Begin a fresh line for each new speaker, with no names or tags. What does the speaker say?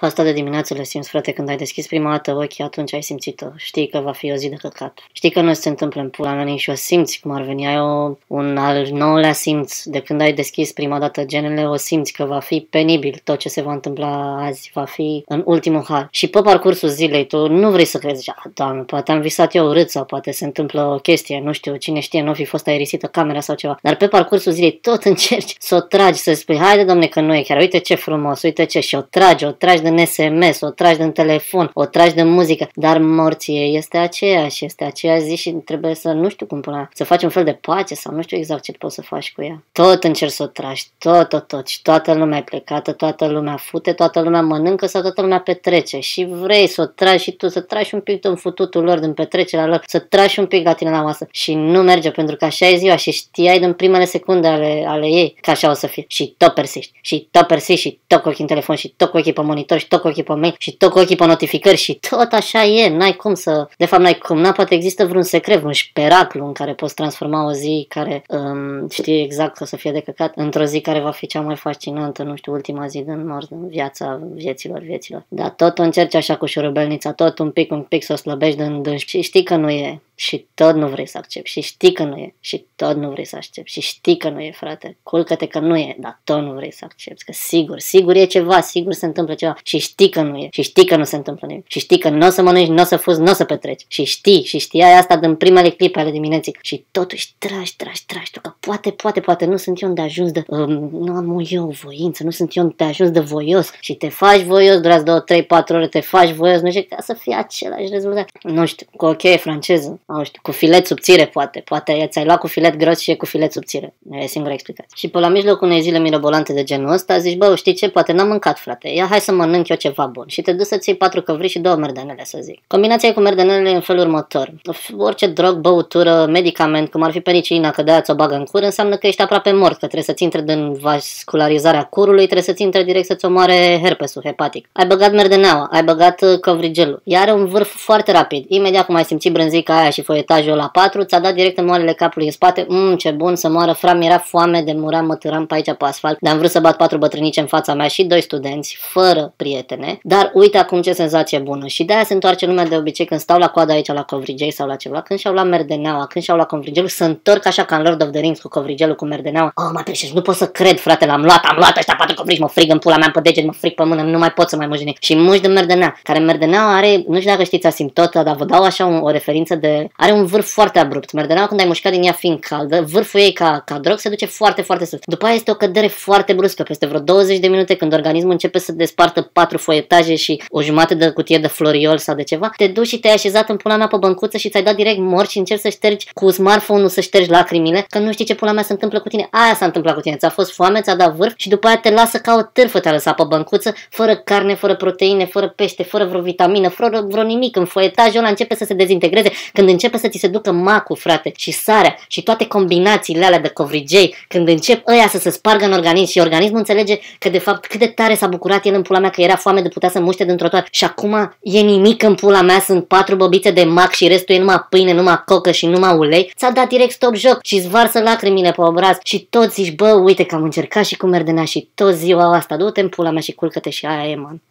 Tu asta de dimineață le simți, frate, când ai deschis prima dată ochii, atunci ai simțit-o. Știi că va fi o zi de căcat. Știi că nu se întâmplă în pula mea și o simți cum ar veni. Ai o, un al nouălea simț. De când ai deschis prima dată genele, o simți că va fi penibil tot ce se va întâmpla azi. Va fi în ultimul hal. Și pe parcursul zilei tu nu vrei să crezi, ah, doamne, poate am visat eu urât sau poate se întâmplă o chestie, nu știu, cine știe, nu fi fost aerisită camera sau ceva. Dar pe parcursul zilei tot încerci să o tragi, să spui, haide, domne, că nu e chiar, uite ce frumos, uite ce și o tragi, o tragi din SMS, o tragi din telefon, o tragi din muzică, dar morție este aceeași, este aceeași zi și trebuie să nu știu cum până să faci un fel de pace sau nu știu exact ce poți să faci cu ea. Tot încerci să o tragi, tot, tot, tot și toată lumea e plecată, toată lumea fute, toată lumea mănâncă sau toată lumea petrece și vrei să o tragi și tu, să tragi un pic din fututul lor, din petrecerea lor, să tragi un pic la tine la masă și nu merge pentru că așa e ziua și știai din primele secunde ale, ale ei că așa o să fie și tot persiști și tot persiști și tot cu ochii în telefon și tot cu ochii pe monitor tău și tot cu ochii pe mail și tot cu ochii pe notificări și tot așa e, n-ai cum să... De fapt, n-ai cum, n poate există vreun secret, un șperaclu în care poți transforma o zi care um, știi exact că o să fie de căcat într-o zi care va fi cea mai fascinantă, nu știu, ultima zi din mort, din viața vieților, vieților. Dar tot o încerci așa cu șurubelnița, tot un pic, un pic să o slăbești din, din și știi că nu e și tot nu vrei să accepti și știi că nu e și tot nu vrei să accepti și știi că nu e, frate. Culcă-te că nu e, dar tot nu vrei să accepti, că sigur, sigur e ceva, sigur se întâmplă ceva și știi că nu e și știi că nu se întâmplă nimic și știi că nu o să mănânci, nu o să fuzi, nu o să petreci și știi și știai asta din primele clipe ale dimineții și totuși tragi, tragi, tragi tu că poate, poate, poate nu sunt eu de ajuns de, um, nu am eu voință, nu sunt eu de ajuns de voios și te faci voios, durați 2, 3, 4 ore, te faci voios, nu știu, ca să fie același rezultat. Nu știu, cu o cheie franceză, nu știu, cu filet subțire poate, poate ți-ai luat cu filet gros și e cu filet subțire, e singura explicație. Și pe la mijloc unei zile mirobolante de genul ăsta zici, bă, știi ce, poate n-am mâncat, frate, ia hai să mănânc eu ceva bun și te duci să-ți iei patru căvri și două merdenele, să zic. Combinația cu merdenele e în felul următor. Orice drog, băutură, medicament, cum ar fi penicilina, că de aia ți-o bagă în cur înseamnă că ești aproape mort, că trebuie să-ți intre din vascularizarea curului, trebuie să-ți intre direct să-ți omoare herpesul hepatic. Ai băgat merdeneaua, ai băgat uh, covrigelul. Ea are un vârf foarte rapid. Imediat cum ai simțit brânzica aia și foietajul la 4, ți-a dat direct în moarele capului în spate. Mmm, ce bun să moară fram, era foame de mura, mă târam pe aici pe asfalt, dar am vrut să bat patru bătrânici în fața mea și doi studenți, fără prietene. Dar uite acum ce senzație bună. Și de-aia se întoarce lumea de obicei când stau la coadă aici la covrigei sau la ceva, când și-au luat merdeneaua, când și-au luat covrigelul, se întorc așa ca în Lord of the Rings cu covrigelul cu merdeneaua. Oh, mă preșești, nu pot să cred, frate, l-am luat, am luat ăștia patru covrigi, mă frig în pula mea, pe deget, mă frig pe mână, nu mai pot să mai mâjnesc. Și muș de merdenea, care merdeneaua are, nu știu dacă știți asimptota, dar vă dau așa un, o referință de... Are un vârf foarte abrupt. Merdeneaua când ai mușcat din ea fiind caldă, vârful ei ca, ca drog se duce foarte, foarte sus. După aia este o cădere foarte bruscă, peste vreo 20 de minute când organismul începe să despartă patru foietaje și o jumătate de cutie de floriol sau de ceva, te duci și te-ai așezat în pula mea pe băncuță și ți-ai dat direct morți și încerci să ștergi cu smartphone-ul să ștergi lacrimile, că nu știi ce pula mea se întâmplă cu tine? Aia s-a întâmplat cu tine. Ți-a fost foame, ți-a dat vârf și după aia te lasă ca o târfă, te-a lăsat pe băncuță, fără carne, fără proteine, fără pește, fără vreo vitamină, fără vreo nimic. În foietajul ăla începe să se dezintegreze, când începe să ți se ducă macul, frate, și sarea și toate combinațiile alea de covrigei, când încep ăia să se spargă în organism și organismul înțelege că de fapt cât de tare s-a bucurat el în pula mea că era foame de putea să muște dintr-o toată și acum e nimic în pula mea, sunt patru băbițe de mac și restul e numai pâine, numai cocă și numai ulei, ți-a dat direct stop joc și zvarsă la lacrimile pe obraz și toți zici, bă, uite că am încercat și cum nea și tot ziua asta, du-te în pula mea și culcă-te și aia e, man.